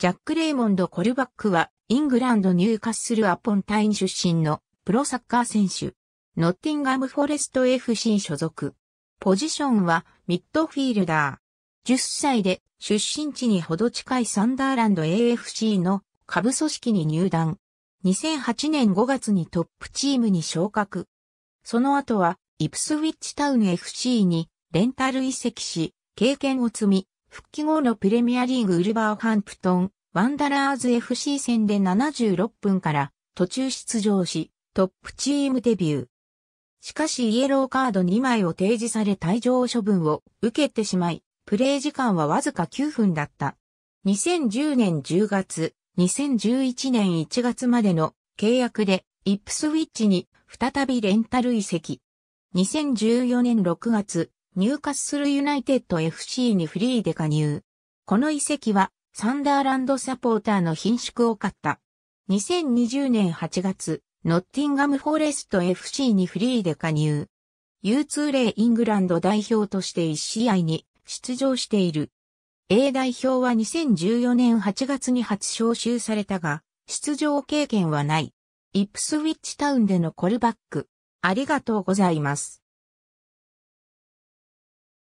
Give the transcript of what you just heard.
ジャック・レイモンド・コルバックは、イングランド・ニューカッスル・アポンタイン出身のプロサッカー選手。ノッティンガム・フォレスト FC 所属。ポジションはミッドフィールダー。10歳で出身地にほど近いサンダーランド AFC の下部組織に入団。2008年5月にトップチームに昇格。その後はイプスウィッチタウン FC にレンタル移籍し、経験を積み、復帰後のプレミアリーグウルバーハンプトン、ワンダラーズ FC 戦で76分から途中出場し、トップチームデビュー。しかしイエローカード2枚を提示され退場処分を受けてしまい、プレイ時間はわずか9分だった。2010年10月、2011年1月までの契約で、イップスウィッチに再びレンタル移籍。2014年6月、入荷するユナイテッド FC にフリーで加入。この遺跡はサンダーランドサポーターの品縮を買った。2020年8月、ノッティンガムフォレスト FC にフリーで加入。U2 レイングランド代表として1試合に出場している。A 代表は2014年8月に初招集されたが、出場経験はない。イップスウィッチタウンでのコルバック。ありがとうございます。